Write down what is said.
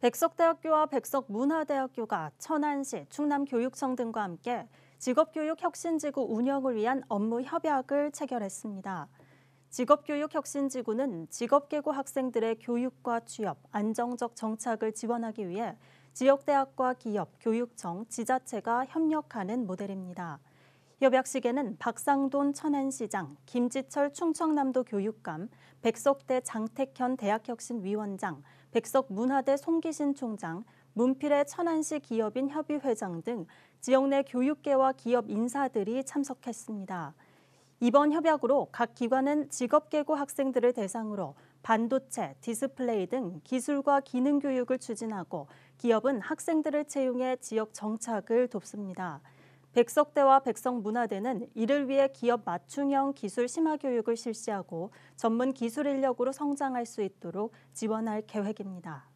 백석대학교와 백석문화대학교가 천안시, 충남교육청 등과 함께 직업교육혁신지구 운영을 위한 업무 협약을 체결했습니다. 직업교육혁신지구는 직업계고 학생들의 교육과 취업, 안정적 정착을 지원하기 위해 지역대학과 기업, 교육청, 지자체가 협력하는 모델입니다. 협약식에는 박상돈 천안시장, 김지철 충청남도 교육감, 백석대 장택현 대학혁신위원장, 백석문화대 송기신 총장, 문필의 천안시 기업인 협의회장 등 지역 내 교육계와 기업 인사들이 참석했습니다. 이번 협약으로 각 기관은 직업계고 학생들을 대상으로 반도체, 디스플레이 등 기술과 기능 교육을 추진하고 기업은 학생들을 채용해 지역 정착을 돕습니다. 백석대와 백석문화대는 이를 위해 기업 맞춤형 기술 심화 교육을 실시하고 전문 기술 인력으로 성장할 수 있도록 지원할 계획입니다.